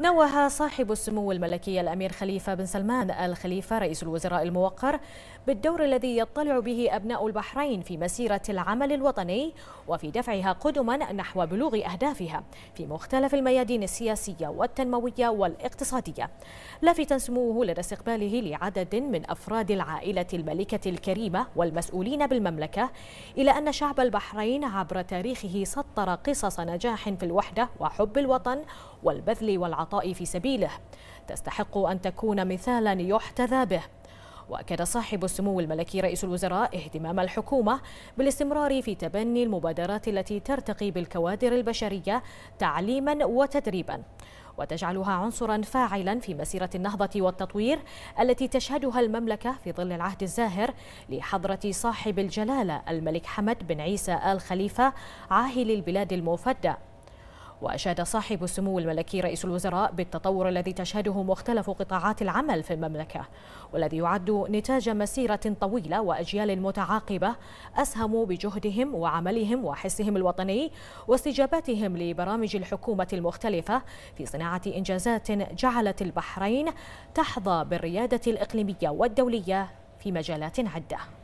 نوه صاحب السمو الملكي الأمير خليفة بن سلمان آل خليفة رئيس الوزراء الموقر بالدور الذي يطلع به أبناء البحرين في مسيرة العمل الوطني وفي دفعها قدما نحو بلوغ أهدافها في مختلف الميادين السياسية والتنموية والاقتصادية لافتا سموه لدى استقباله لعدد من أفراد العائلة الملكة الكريمة والمسؤولين بالمملكة إلى أن شعب البحرين عبر تاريخه سطر قصص نجاح في الوحدة وحب الوطن والبذل والعطاء العطاء في سبيله تستحق أن تكون مثالا يحتذى به وأكد صاحب السمو الملكي رئيس الوزراء اهتمام الحكومة بالاستمرار في تبني المبادرات التي ترتقي بالكوادر البشرية تعليما وتدريبا وتجعلها عنصرا فاعلا في مسيرة النهضة والتطوير التي تشهدها المملكة في ظل العهد الزاهر لحضرة صاحب الجلالة الملك حمد بن عيسى آل خليفة عاهل البلاد المفدى وأشاد صاحب السمو الملكي رئيس الوزراء بالتطور الذي تشهده مختلف قطاعات العمل في المملكة والذي يعد نتاج مسيرة طويلة وأجيال متعاقبة أسهموا بجهدهم وعملهم وحسهم الوطني واستجاباتهم لبرامج الحكومة المختلفة في صناعة إنجازات جعلت البحرين تحظى بالريادة الإقليمية والدولية في مجالات عدة